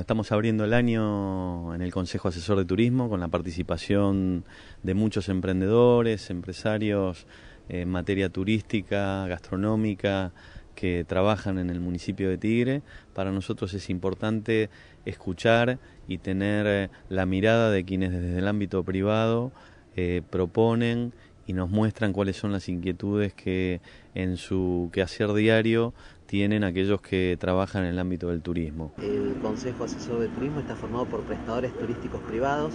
Estamos abriendo el año en el Consejo Asesor de Turismo con la participación de muchos emprendedores, empresarios en eh, materia turística, gastronómica, que trabajan en el municipio de Tigre. Para nosotros es importante escuchar y tener eh, la mirada de quienes desde el ámbito privado eh, proponen y nos muestran cuáles son las inquietudes que en su quehacer diario tienen aquellos que trabajan en el ámbito del turismo. El Consejo Asesor de Turismo está formado por prestadores turísticos privados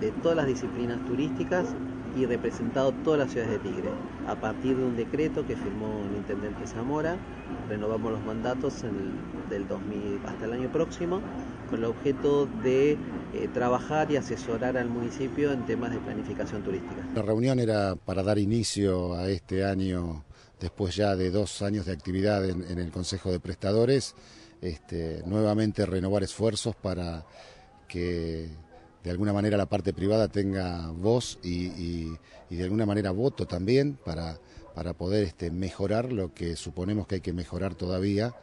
de todas las disciplinas turísticas y representado todas las ciudades de Tigre. A partir de un decreto que firmó el intendente Zamora, renovamos los mandatos del 2000 hasta el año próximo con el objeto de eh, trabajar y asesorar al municipio en temas de planificación turística. La reunión era para dar inicio a este año, después ya de dos años de actividad en, el Consejo de Prestadores, este, nuevamente renovar esfuerzos para que de alguna manera la parte privada tenga voz y, y, de alguna manera voto también para, para poder este, mejorar lo que suponemos que hay que mejorar todavía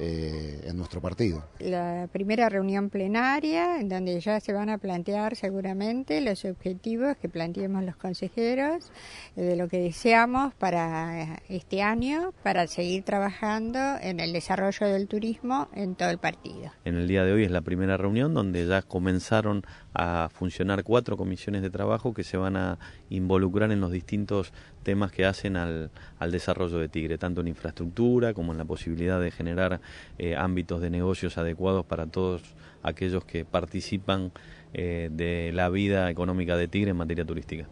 eh, en nuestro partido. La primera reunión plenaria, en donde ya se van a plantear seguramente los objetivos que planteemos los consejeros, eh, de lo que deseamos para eh, este año, para seguir trabajando en el desarrollo del turismo en todo el partido. En el día de hoy es la primera reunión donde ya comenzaron a funcionar cuatro comisiones de trabajo que se van a involucrar en los distintos temas que hacen al, al desarrollo de Tigre, tanto en infraestructura como en la posibilidad de generar eh, ámbitos de negocios adecuados para todos aquellos que participan eh, de la vida económica de Tigre en materia turística.